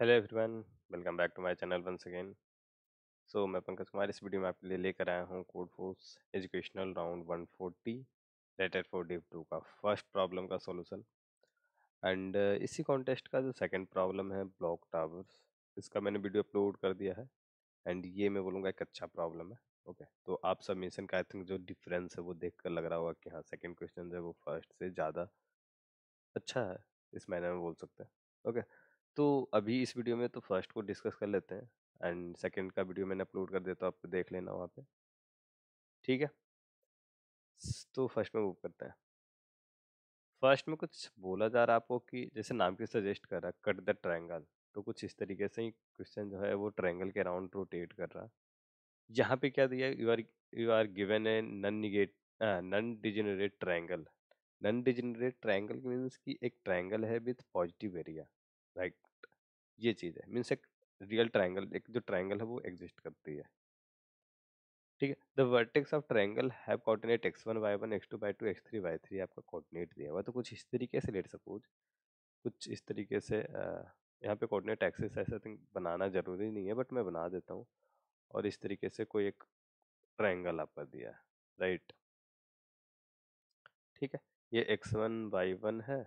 hello everyone welcome back to my channel once again so मैं पंकज कुमार इस video में आपके लिए लेकर आया हूँ Codeforces educational round 140 forty letter for div two का फर्स्ट प्रॉब्लम का सॉल्यूशन एंड uh, इसी कॉन्टेस्ट का जो सेकंड प्रॉब्लम है ब्लॉक टावर्स इसका मैंने वीडियो अपलोड कर दिया है एंड ये मैं बोलूँगा एक अच्छा प्रॉब्लम है ओके okay, तो आप सबमिशन का आई थिंक जो डिफरेंस है वो देख कर लग रहा होगा कि हाँ सेकेंड क्वेश्चन जो है वो फर्स्ट से ज़्यादा अच्छा है इस मैनर में बोल सकते हैं ओके okay, तो अभी इस वीडियो में तो फर्स्ट को डिस्कस कर लेते हैं एंड सेकंड का वीडियो मैंने अपलोड कर देता हूँ तो आपको देख लेना वहाँ पे ठीक है तो फर्स्ट में मूव करते हैं फर्स्ट में कुछ बोला जा रहा है आपको कि जैसे नाम के सजेस्ट कर रहा है कट द ट्रायंगल तो कुछ इस तरीके से ही क्वेश्चन जो है वो ट्रायंगल के अराउंड रोटेट कर रहा है यहाँ पे क्या दिया you are you are given a non negate non degenerate triangle non degenerate triangle means कि एक ट्रायंगल है विथ पॉजिटिव एरिया राइट ये चीज़ है मीन्स एक रियल ट्राइंगल एक जो ट्राइंगल है वो एग्जिस्ट करती है ठीक है the vertex of triangle have coordinate x one y one x two by two x three y three आपका कोऑर्डिनेट दिया हुआ तो कुछ इस तरीके से लेट सपोज कुछ इस तरीके से यहाँ पे कोऑर्डिनेट एक्सेस ऐसा थिंक बनाना ज़रूरी नहीं है बट मैं बना देता हूँ और इस तरीके से कोई एक ट्राइंगल आपका दिया है राइट ठीक है ये एक्स वन वाई वन है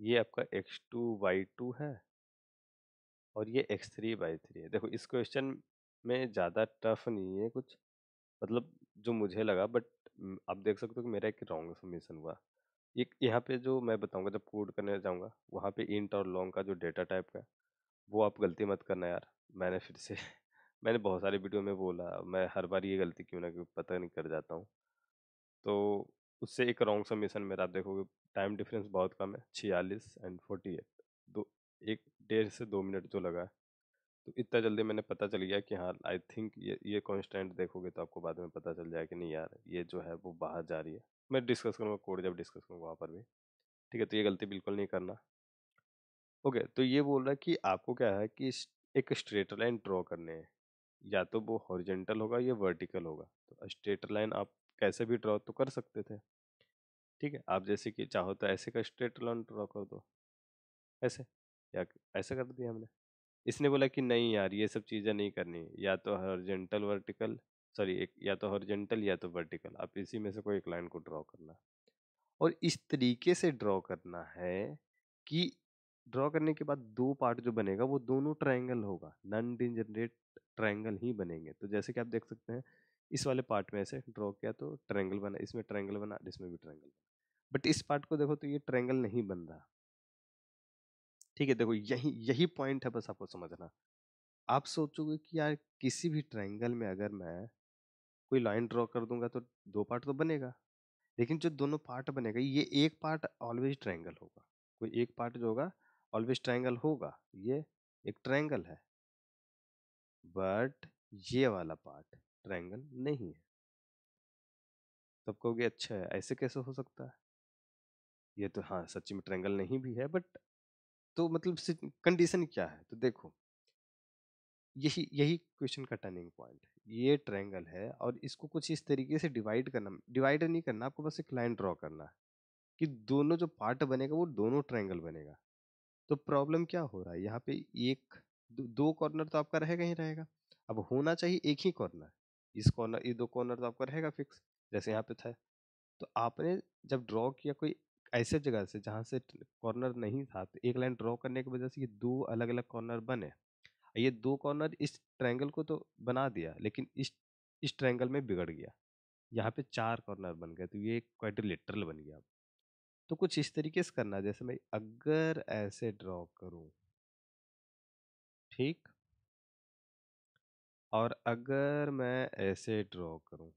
ये आपका एक्स टू वाई टू है और ये एक्स थ्री बाई थ्री है देखो इस क्वेश्चन में ज़्यादा टफ नहीं है कुछ मतलब जो मुझे लगा बट आप देख सकते हो कि मेरा एक रॉन्ग इन्फॉर्मेशन हुआ एक यहाँ पे जो मैं बताऊँगा जब कोड करने जाऊँगा वहाँ पे इंट और लॉन्ग का जो डेटा टाइप का वो आप गलती मत करना यार मैंने फिर से मैंने बहुत सारे वीडियो में बोला मैं हर बार ये गलती क्यों ना क्यों पता नहीं कर जाता हूँ तो उससे एक रॉन्ग सबमिशन मेरा आप देखोगे टाइम डिफरेंस बहुत कम है छियालीस एंड फोर्टी एट दो एक डेढ़ से दो मिनट जो लगा तो इतना जल्दी मैंने पता चल गया कि हाँ आई थिंक ये ये कॉन्स्टेंट देखोगे तो आपको बाद में पता चल जाए कि नहीं यार ये जो है वो बाहर जा रही है मैं डिस्कस करूँगा कोड जब डिस्कस करूँगा वहाँ पर भी ठीक है तो ये गलती बिल्कुल नहीं करना ओके तो ये बोल रहा है कि आपको क्या है कि एक स्ट्रेट लाइन ड्रॉ करने हैं या तो वो हॉरिजेंटल होगा या वर्टिकल होगा तो स्ट्रेट लाइन आप कैसे भी ड्रॉ तो कर सकते थे ठीक है आप जैसे कि चाहो तो ऐसे का स्ट्रेट लाइन ड्रॉ कर दो ऐसे या ऐसा कर दिया हमने इसने बोला कि नहीं यार ये सब चीज़ें नहीं करनी या तो हॉरिजेंटल वर्टिकल सॉरी एक या तो हॉरिजेंटल या तो वर्टिकल आप इसी में से कोई एक लाइन को ड्रॉ करना और इस तरीके से ड्रॉ करना है कि ड्रॉ करने के बाद दो पार्ट जो बनेगा वो दोनों ट्रायंगल होगा नॉन डिजनरेट ट्रायंगल ही बनेंगे तो जैसे कि आप देख सकते हैं इस वाले पार्ट में ऐसे ड्रॉ किया तो ट्रायंगल बना इसमें ट्रायंगल बना इसमें भी ट्रायंगल बना बट इस पार्ट को देखो तो ये ट्रायंगल नहीं बन रहा ठीक है देखो यही यही पॉइंट है बस आपको समझना आप सोचोगे कि यार किसी भी ट्रायंगल में अगर मैं कोई लाइन ड्रॉ कर दूंगा तो दो पार्ट तो बनेगा लेकिन जो दोनों पार्ट बनेगा ये एक पार्ट ऑलवेज ट्रायंगल होगा कोई एक पार्ट जो होगा ऑलवेज ट्रायंगल होगा ये एक ट्रायंगल है बट ये वाला पार्ट ट्रायंगल नहीं है तब कहोगे अच्छा है ऐसे कैसे हो सकता है ये तो हाँ सच्ची में ट्रायंगल नहीं भी है बट तो मतलब कंडीशन क्या है तो देखो यही यही क्वेश्चन का टर्निंग पॉइंट है ये ट्रायंगल है और इसको कुछ इस तरीके से डिवाइड करना डिवाइड नहीं करना आपको बस एक लाइन ड्रॉ करना है कि दोनों जो पार्ट बनेगा वो दोनों ट्रायंगल बनेगा तो प्रॉब्लम क्या हो रहा है यहाँ पे एक दो कॉर्नर तो आपका रहेगा ही रहेगा अब होना चाहिए एक ही कॉर्नर इस कॉर्नर ये दो कॉर्नर तो आपका रहेगा फिक्स जैसे यहाँ पे था तो आपने जब ड्रॉ किया कोई ऐसे जगह से जहाँ से कॉर्नर नहीं था तो एक लाइन ड्रॉ करने की वजह से ये दो अलग अलग कॉर्नर बने ये दो कॉर्नर इस ट्रैंगल को तो बना दिया लेकिन इस इस ट्रैंगल में बिगड़ गया यहाँ पे चार कॉर्नर बन गए तो ये क्वाड्रिलेटरल बन गया तो कुछ इस तरीके से करना जैसे मैं अगर ऐसे ड्रॉ करूँ ठीक और अगर मैं ऐसे ड्रॉ करूँ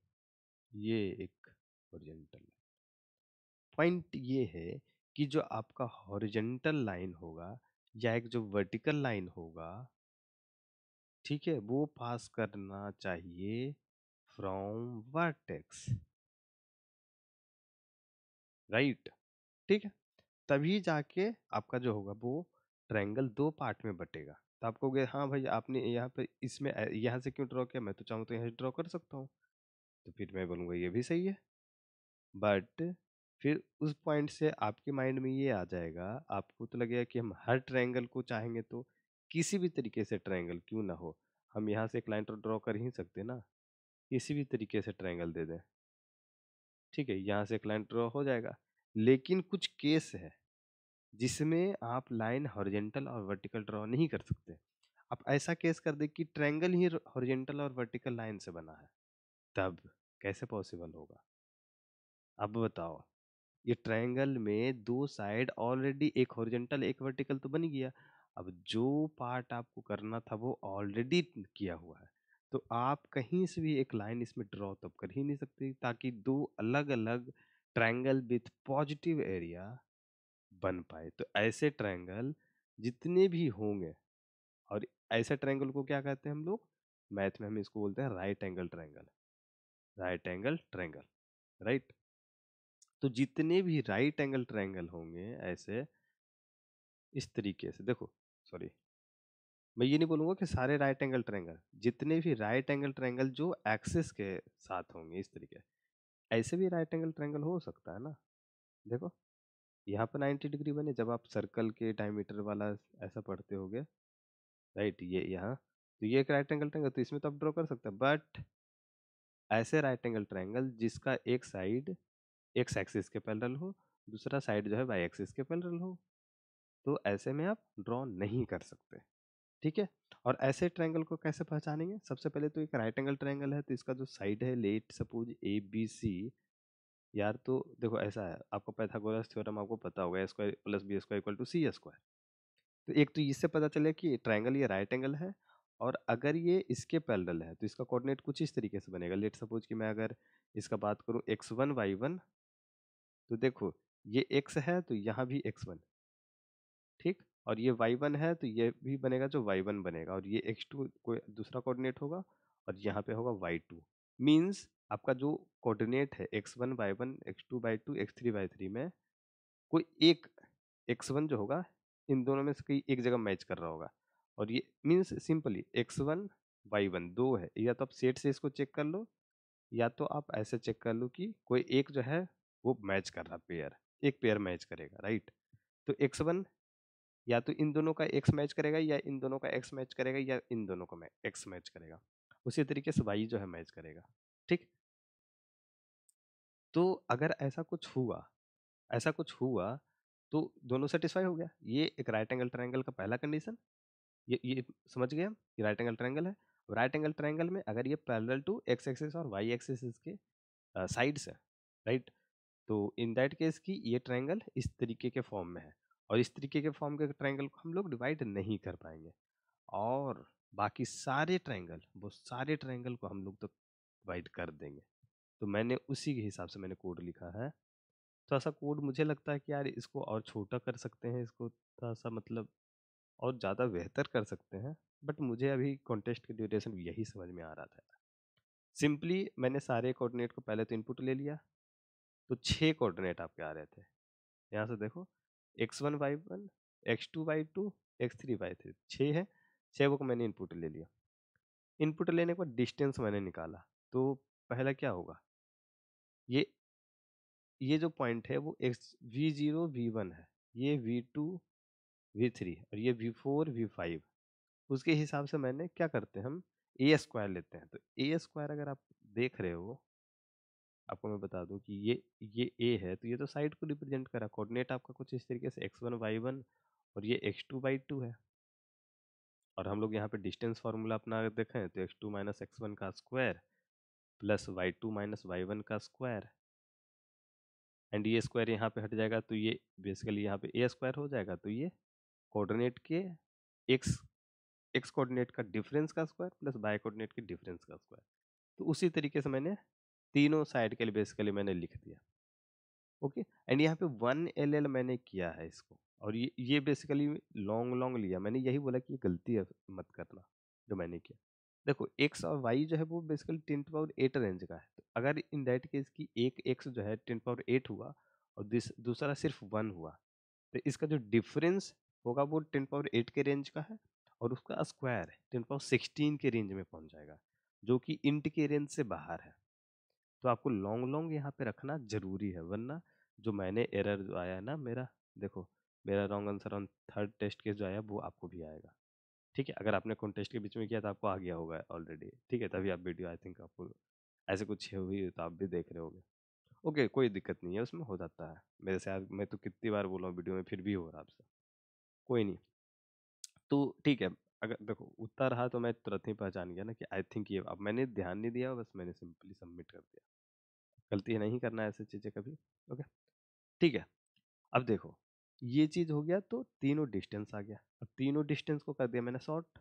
ये एक ओरिजेंटल पॉइंट ये है कि जो आपका हॉरिजेंटल लाइन होगा या एक जो वर्टिकल लाइन होगा ठीक है वो पास करना चाहिए फ्रॉम वर्टेक्स राइट ठीक है तभी जाके आपका जो होगा वो ट्रायंगल दो पार्ट में बटेगा तो आप कहोगे हाँ भाई आपने यहाँ पर इसमें यहाँ से क्यों ड्रॉ किया मैं तो चाहूँ तो यहाँ से ड्रॉ कर सकता हूँ तो फिर मैं बोलूँगा ये भी सही है बट फिर उस पॉइंट से आपके माइंड में ये आ जाएगा आपको तो लगेगा कि हम हर ट्रायंगल को चाहेंगे तो किसी भी तरीके से ट्रायंगल क्यों ना हो हम यहाँ से एक लाइन तो ड्रॉ कर ही सकते ना किसी भी तरीके से ट्रायंगल दे दें ठीक है यहाँ से एक लाइन ड्रॉ हो जाएगा लेकिन कुछ केस है जिसमें आप लाइन हॉरिजेंटल और वर्टिकल ड्रॉ नहीं कर सकते आप ऐसा केस कर दें कि ट्रायंगल ही हॉरिजेंटल और वर्टिकल लाइन से बना है तब कैसे पॉसिबल होगा अब बताओ ये ट्रायंगल में दो साइड ऑलरेडी एक हॉरिजेंटल एक वर्टिकल तो बन गया अब जो पार्ट आपको करना था वो ऑलरेडी किया हुआ है तो आप कहीं से भी एक लाइन इसमें ड्रॉ तो कर ही नहीं सकते ताकि दो अलग अलग ट्रायंगल विथ पॉजिटिव एरिया बन पाए तो ऐसे ट्रायंगल जितने भी होंगे और ऐसे ट्रायंगल को क्या कहते हैं हम लोग मैथ में हम इसको बोलते हैं right angle triangle right angle triangle right तो जितने भी राइट एंगल ट्रायंगल होंगे ऐसे इस तरीके से देखो सॉरी मैं ये नहीं बोलूँगा कि सारे राइट एंगल ट्रायंगल जितने भी राइट एंगल ट्रायंगल जो एक्सेस के साथ होंगे इस तरीके ऐसे भी राइट एंगल ट्रायंगल हो सकता है ना देखो यहाँ पर 90 डिग्री बने जब आप सर्कल के डायमीटर वाला ऐसा पढ़ते होगे राइट ये यहाँ तो ये एक राइट एंगल ट्रायंगल तो इसमें तो आप ड्रॉ कर सकते हैं बट ऐसे राइट एंगल ट्रायंगल जिसका एक साइड एक्स एक्सिस के पैरेलल हो दूसरा साइड जो है वाई एक्सिस के पैरेलल हो तो ऐसे में आप ड्रॉ नहीं कर सकते ठीक है और ऐसे ट्रायंगल को कैसे पहचानेंगे सबसे पहले तो एक राइट एंगल ट्रायंगल है तो इसका जो साइड है let suppose A B C यार तो देखो ऐसा है आपको पैथागोरस थ्योरम आपको पता होगा square plus B square equal to C square तो एक तो इससे पता चले कि ट्रायंगल ये राइट एंगल है और अगर ये इसके पैरेलल है तो इसका कोऑर्डिनेट कुछ इस तरीके से बनेगा लेट सपोज कि मैं अगर इसका बात करूँ एक्स वन वाई वन तो देखो ये एक्स है तो यहाँ भी एक्स वन ठीक और ये वाई वन है तो ये भी बनेगा जो वाई वन बनेगा और ये एक्स टू कोई दूसरा कोऑर्डिनेट होगा और यहाँ पे होगा वाई टू मीन्स आपका जो कोऑर्डिनेट है x one x2 one x two by two x three by three में कोई एक एक्स वन जो होगा इन दोनों में से कहीं एक जगह मैच कर रहा होगा और ये means simply x one y one दो है या तो आप सेट से इसको चेक कर लो या तो आप ऐसे चेक कर लो कि कोई एक जो है वो मैच कर रहा पेयर एक पेयर मैच करेगा राइट तो एक्स वन या तो इन दोनों का एक्स मैच करेगा या इन दोनों का एक्स मैच करेगा या इन दोनों का एक्स मैच करेगा उसी तरीके से वाई जो है मैच करेगा ठीक तो अगर ऐसा कुछ हुआ ऐसा कुछ हुआ तो दोनों सेटिस्फाई हो गया ये एक राइट एंगल ट्रायंगल का पहला कंडीशन ये ये समझ गए हम ये राइट एंगल ट्रायंगल है राइट एंगल ट्रायंगल में अगर ये पैरेलल टू एक्स एक्सिस और वाई एक्सिस के साइड्स है राइट तो इन दैट केस की ये ट्रायंगल इस तरीके के फॉर्म में है और इस तरीके के फॉर्म के ट्रायंगल को हम लोग डिवाइड नहीं कर पाएंगे और बाकी सारे ट्रायंगल वो सारे ट्रायंगल को हम लोग तो डिवाइड कर देंगे तो मैंने उसी के हिसाब से मैंने कोड लिखा है थोड़ा सा कोड मुझे लगता है कि यार इसको और छोटा कर सकते हैं इसको थोड़ा सा मतलब और ज़्यादा बेहतर कर सकते हैं बट मुझे अभी कॉन्टेस्ट के ड्यूरेशन यही समझ में आ रहा था सिंपली मैंने सारे कोऑर्डिनेट को पहले तो इनपुट ले लिया तो छः कोऑर्डिनेट आपके आ रहे थे यहाँ से देखो x one y one x two y two x three y three छः है छः को मैंने इनपुट ले लिया इनपुट लेने के बाद डिस्टेंस मैंने निकाला तो पहला क्या होगा ये ये जो पॉइंट है वो x v zero v one है ये वी टू वी थ्री और ये वी फोर वी फाइव उसके हिसाब से मैंने क्या करते हैं हम ए स्क्वायर लेते हैं तो ए स्क्वायर अगर आप देख रहे हो आपको मैं बता दूं कि ये ये ए है तो ये तो साइड को रिप्रेजेंट करा कोऑर्डिनेट आपका कुछ इस तरीके से एक्स वन वाई वन और ये एक्स टू वाई टू है और हम लोग यहाँ पे डिस्टेंस फार्मूला अपना अगर देखें तो x two minus x one का square plus y two minus y one का स्क्वायर एंड ये स्क्वायर यहाँ पर हट जाएगा तो ये बेसिकली यहाँ पर ए स्क्वायर हो जाएगा तो ये कोऑर्डिनेट के एक्स एक्स कोऑर्डिनेट का डिफरेंस का स्क्वायर प्लस वाई कोऑर्डिनेट के डिफरेंस का स्क्वायर तो उसी तरीके से मैंने तीनों साइड के लिए बेसिकली मैंने लिख दिया ओके एंड यहाँ पे वन एल एल मैंने किया है इसको और ये ये बेसिकली लॉन्ग लॉन्ग लिया मैंने यही बोला कि ये गलती है मत करना जो मैंने किया देखो एक्स और वाई जो है वो basically ten power eight range का है तो अगर इन दैट केस की एक एक्स जो है टेन पावर एट हुआ और दूसरा सिर्फ वन हुआ तो इसका जो डिफरेंस होगा वो टेन पावर एट के रेंज का है और उसका स्क्वायर टेन पावर सिक्सटीन के रेंज में पहुँच जाएगा जो कि इंट के रेंज से बाहर है तो आपको लॉन्ग लॉन्ग यहाँ पे रखना ज़रूरी है वरना जो मैंने एरर जो आया है ना मेरा देखो मेरा wrong answer on third test case जो आया वो आपको भी आएगा ठीक है अगर आपने कॉन्टेस्ट के बीच में किया तो आपको आ गया होगा ऑलरेडी ठीक है तभी आप वीडियो आई थिंक आपको ऐसे कुछ हुई तो आप भी देख रहे होगे ओके कोई दिक्कत नहीं है उसमें हो जाता है मेरे से आप मैं तो कितनी बार बोला हूँ वीडियो में फिर भी हो रहा है आपसे कोई नहीं तो ठीक है अगर देखो उतना रहा तो मैं तुरंत ही पहचान गया ना कि आई थिंक ये अब मैंने ध्यान नहीं दिया बस मैंने सिंपली सबमिट कर दिया गलती नहीं करना है ऐसी चीज़ें कभी ओके ठीक है अब देखो ये चीज़ हो गया तो तीनों डिस्टेंस आ गया अब तीनों डिस्टेंस को कर दिया मैंने शॉर्ट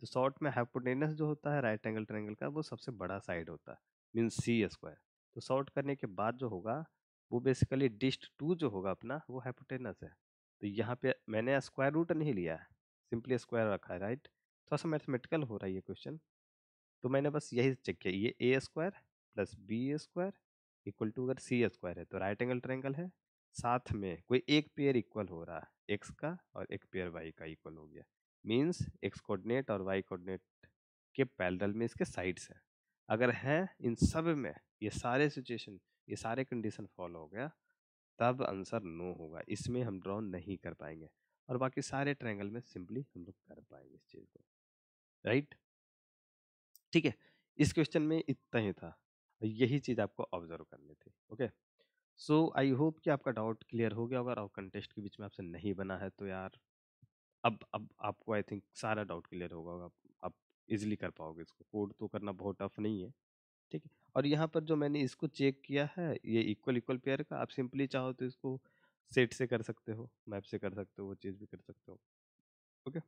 तो शॉर्ट में हाइपोटेनस जो होता है राइट एंगल ट्रेंगल का वो सबसे बड़ा साइड होता है मीन सी स्क्वायर तो शॉर्ट करने के बाद जो होगा वो बेसिकली डिस्ट टू जो होगा अपना वो हाइपोटेनस है तो यहाँ पे मैंने स्क्वायर रूट नहीं लिया है सिंपली स्क्वायर रखा है राइट थोड़ा तो सा मैथमेटिकल हो रहा है ये क्वेश्चन तो मैंने बस यही चेक किया ये A square plus B square equal to अगर सी स्क्वायर है तो राइट एंगल ट्रैंगल है साथ में कोई एक पेयर इक्वल हो रहा है एक्स का और एक पेयर वाई का इक्वल हो गया मीन्स एक्स कोऑर्डिनेट और वाई कोऑर्डिनेट के पैरेलल में इसके साइड्स हैं अगर हैं इन सब में ये सारे सिचुएशन ये सारे कंडीशन फॉलो हो गया तब आंसर नो होगा इसमें हम ड्रॉ नहीं कर पाएंगे और बाकी सारे ट्रायंगल में सिंपली हम लोग कर पाएंगे इस चीज़ को राइट ठीक है इस क्वेश्चन में इतना ही था यही चीज़ आपको ऑब्जर्व करनी थी ओके सो आई होप कि आपका डाउट क्लियर हो गया होगा और कंटेस्ट के बीच में आपसे नहीं बना है तो यार अब अब आपको आई थिंक सारा डाउट क्लियर होगा होगा आप इजीली कर पाओगे इसको कोड तो करना बहुत टफ नहीं है ठीक है और यहाँ पर जो मैंने इसको चेक किया है ये इक्वल इक्वल पेयर का आप सिंपली चाहो तो इसको सेट से कर सकते हो मैप से कर सकते हो वो चीज़ भी कर सकते हो ओके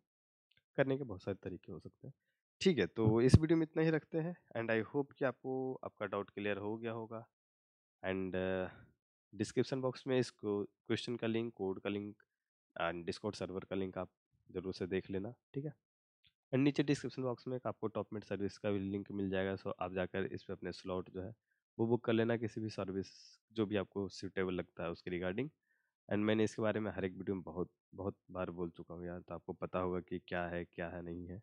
करने के बहुत सारे तरीके हो सकते हैं ठीक है तो इस वीडियो में इतना ही रखते हैं एंड आई होप कि आपको आपका डाउट क्लियर हो गया होगा एंड डिस्क्रिप्शन बॉक्स में इसको क्वेश्चन का लिंक कोड का लिंक एंड डिस्कॉर्ड सर्वर का लिंक आप ज़रूर से देख लेना ठीक है एंड नीचे डिस्क्रिप्शन बॉक्स में एक आपको टॉप सर्विस का भी लिंक मिल जाएगा सो आप जाकर इस पर अपने स्लॉट जो है वो बुक कर लेना किसी भी सर्विस जो भी आपको सूटेबल लगता है उसके रिगार्डिंग एंड मैंने इसके बारे में हर एक वीडियो में बहुत बहुत बार बोल चुका हूँ यार तो आपको पता होगा कि क्या है क्या है नहीं है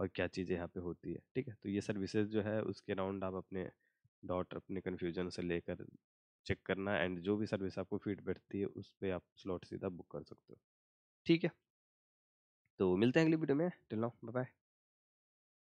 और क्या चीज़ें यहाँ पे होती है ठीक है तो ये सर्विसेज जो है उसके अराउंड आप अपने डॉट अपने कन्फ्यूजन से लेकर चेक करना एंड जो भी सर्विस आपको फीड बैठती है उस पर आप स्लॉट सीधा बुक कर सकते हो ठीक है तो मिलते हैं अगली वीडियो में टिल नाउ बाय